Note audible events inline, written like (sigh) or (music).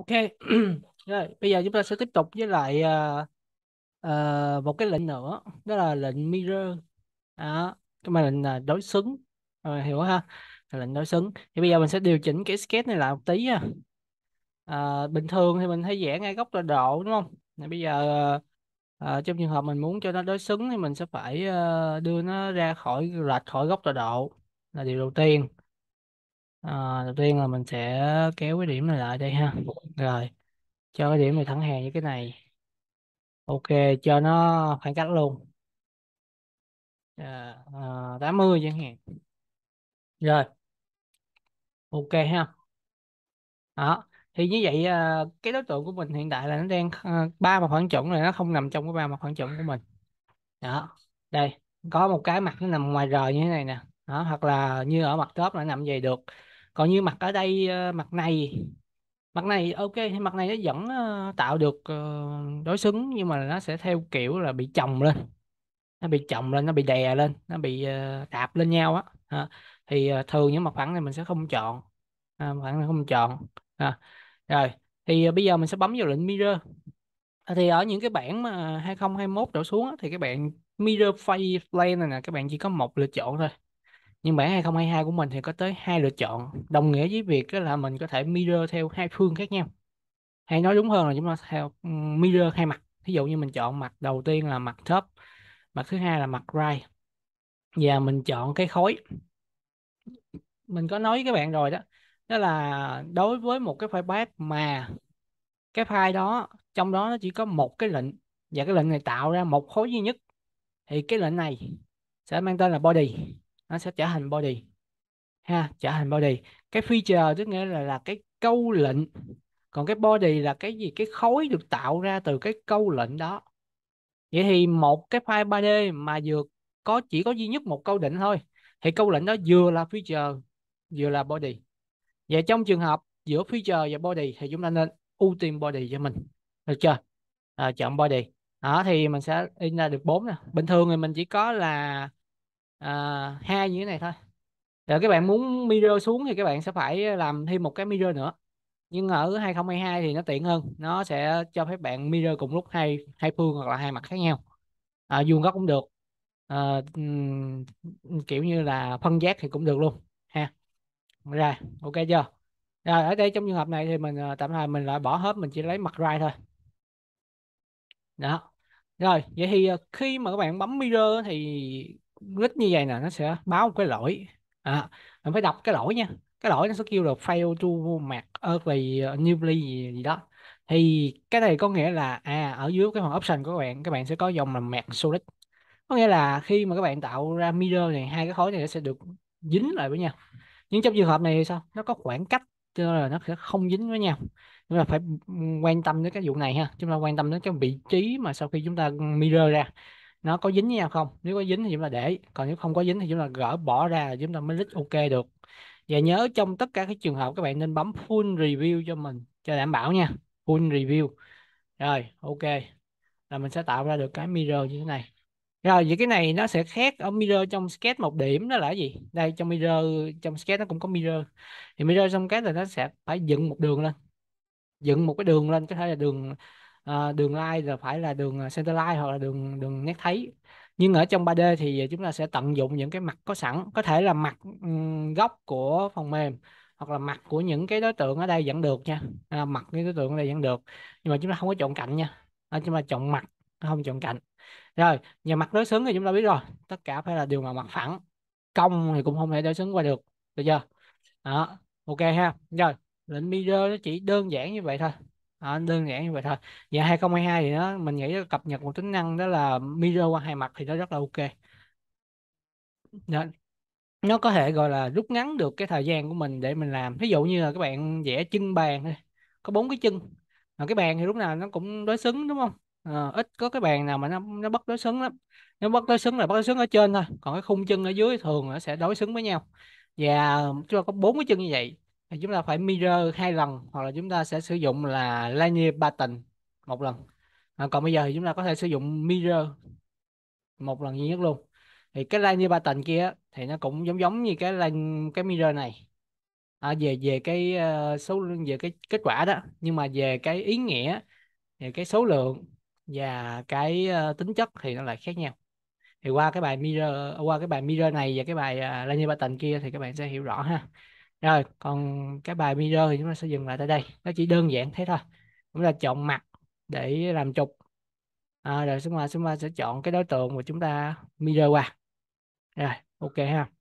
Ok, (clears throat) rồi bây giờ chúng ta sẽ tiếp tục với lại à, à, một cái lệnh nữa, đó là lệnh mirror. Đó, cái mà lệnh là đối xứng. Rồi, hiểu ha? Lệnh đối xứng. Thì bây giờ mình sẽ điều chỉnh cái sketch này lại một tí ha. À, bình thường thì mình thấy vẽ ngay góc tọa độ đúng không? Này, bây giờ à, trong trường hợp mình muốn cho nó đối xứng thì mình sẽ phải à, đưa nó ra khỏi rạch khỏi góc tọa độ là điều đầu tiên. À, đầu tiên là mình sẽ kéo cái điểm này lại đây ha. Rồi, cho cái điểm này thẳng hàng như cái này. Ok, cho nó khoảng cách luôn. À, à, 80 chẳng hạn. Rồi. Ok ha. Đó. Thì như vậy à, cái đối tượng của mình hiện tại là nó đang à, ba mặt phẳng chuẩn này nó không nằm trong cái ba mặt phẳng chuẩn của mình. Đó. Đây, có một cái mặt nó nằm ngoài rời như thế này nè. Đó, hoặc là như ở mặt top nó nằm vậy được còn như mặt ở đây ờ, mặt này mặt này ok thì mặt này nó vẫn ờ, tạo được ờ, đối xứng nhưng mà nó sẽ theo kiểu là bị chồng lên nó bị chồng lên nó bị đè lên nó bị đạp lên nhau á thì thường những mặt phẳng này mình sẽ không chọn à, mặt phẳng này không chọn à, rồi thì bây giờ mình sẽ bấm vào lệnh mirror à, thì ở những cái bản mà 2021 đổ xuống thì các bạn mirror face plane này nè các bạn chỉ có một lựa chọn thôi nhưng bản 2022 của mình thì có tới hai lựa chọn đồng nghĩa với việc là mình có thể mirror theo hai phương khác nhau hay nói đúng hơn là chúng ta theo mirror hai mặt ví dụ như mình chọn mặt đầu tiên là mặt top mặt thứ hai là mặt right và mình chọn cái khối mình có nói với các bạn rồi đó đó là đối với một cái file path mà cái file đó trong đó nó chỉ có một cái lệnh và cái lệnh này tạo ra một khối duy nhất thì cái lệnh này sẽ mang tên là body nó sẽ trở thành body ha trở thành body cái feature tức nghĩa là là cái câu lệnh còn cái body là cái gì cái khối được tạo ra từ cái câu lệnh đó vậy thì một cái file 3D mà vừa có chỉ có duy nhất một câu lệnh thôi thì câu lệnh đó vừa là feature vừa là body và trong trường hợp giữa feature và body thì chúng ta nên ưu tiên body cho mình được chưa à, chọn body đó thì mình sẽ in ra được bốn nè bình thường thì mình chỉ có là À, hai như thế này thôi rồi các bạn muốn mirror xuống thì các bạn sẽ phải làm thêm một cái mirror nữa nhưng ở 2022 thì nó tiện hơn nó sẽ cho phép bạn mirror cùng lúc hai hai phương hoặc là hai mặt khác nhau à, vuông góc cũng được à, kiểu như là phân giác thì cũng được luôn ha rồi ok chưa rồi ở đây trong trường hợp này thì mình à, tạm thời mình lại bỏ hết mình chỉ lấy mặt right thôi đó rồi vậy thì à, khi mà các bạn bấm mirror thì list như vậy là nó sẽ báo một cái lỗi à, mình phải đọc cái lỗi nha cái lỗi nó sẽ kêu là fail to mặt early uh, newly gì, gì đó thì cái này có nghĩa là à ở dưới cái phần option của các bạn các bạn sẽ có dòng là mặt solid có nghĩa là khi mà các bạn tạo ra mirror này hai cái khối này nó sẽ được dính lại với nhau nhưng trong trường hợp này thì sao nó có khoảng cách cho nên là nó sẽ không dính với nhau chúng ta phải quan tâm đến cái vụ này ha chúng ta quan tâm đến cái vị trí mà sau khi chúng ta mirror ra nó có dính với nhau không nếu có dính thì chúng ta để còn nếu không có dính thì chúng ta gỡ bỏ ra chúng ta mới list ok được và nhớ trong tất cả các trường hợp các bạn nên bấm full review cho mình cho đảm bảo nha full review rồi ok là mình sẽ tạo ra được cái mirror như thế này rồi vậy cái này nó sẽ khác ở mirror trong sketch một điểm đó là gì đây trong mirror trong sketch nó cũng có mirror thì mirror trong sketch là nó sẽ phải dựng một đường lên dựng một cái đường lên có thể là đường Ờ, đường line là phải là đường ờ, center line hoặc là đường đường nét thấy nhưng ở trong 3D thì chúng ta sẽ tận dụng những cái mặt có sẵn có thể là mặt góc của phần mềm hoặc là mặt của những cái đối tượng ở đây vẫn được nha à, mặt cái đối tượng ở đây vẫn được nhưng mà chúng ta không có chọn cạnh nha à, chúng ta chọn mặt không chọn cạnh rồi nhà mặt đối xứng thì chúng ta biết rồi tất cả phải là điều mà mặt phẳng cong thì cũng không thể đối xứng qua được được chưa đó ok ha rồi lệnh mirror nó chỉ đơn giản như vậy thôi đó, ờ, đơn giản như vậy thôi. Dạ 2022 thì nó mình nghĩ cập nhật một tính năng đó là mirror qua hai mặt thì nó rất là ok. Đó. Dạ. Nó có thể gọi là rút ngắn được cái thời gian của mình để mình làm. Ví dụ như là các bạn vẽ chân bàn thôi, có bốn cái chân. Mà cái bàn thì lúc nào nó cũng đối xứng đúng không? À, ít có cái bàn nào mà nó nó bất đối xứng lắm. Nó bất đối xứng là bất đối xứng ở trên thôi, còn cái khung chân ở dưới thường nó sẽ đối xứng với nhau. Và dạ, chúng ta có bốn cái chân như vậy chúng ta phải mirror hai lần hoặc là chúng ta sẽ sử dụng là linear pattern một lần à, còn bây giờ thì chúng ta có thể sử dụng mirror một lần duy nhất luôn thì cái linear pattern kia thì nó cũng giống giống như cái line, cái mirror này à, về về cái ờ, số về cái kết quả đó nhưng mà về cái ý nghĩa về cái số lượng và cái ờ, tính chất thì nó lại khác nhau thì qua cái bài mirror qua cái bài mirror này và cái bài uh, linear pattern kia thì các bạn sẽ hiểu rõ ha rồi, còn cái bài mirror thì chúng ta sẽ dừng lại tại đây. Nó chỉ đơn giản thế thôi. Chúng ta chọn mặt để làm trục. À, rồi chúng ta, chúng ta sẽ chọn cái đối tượng mà chúng ta mirror qua. Rồi, ok ha.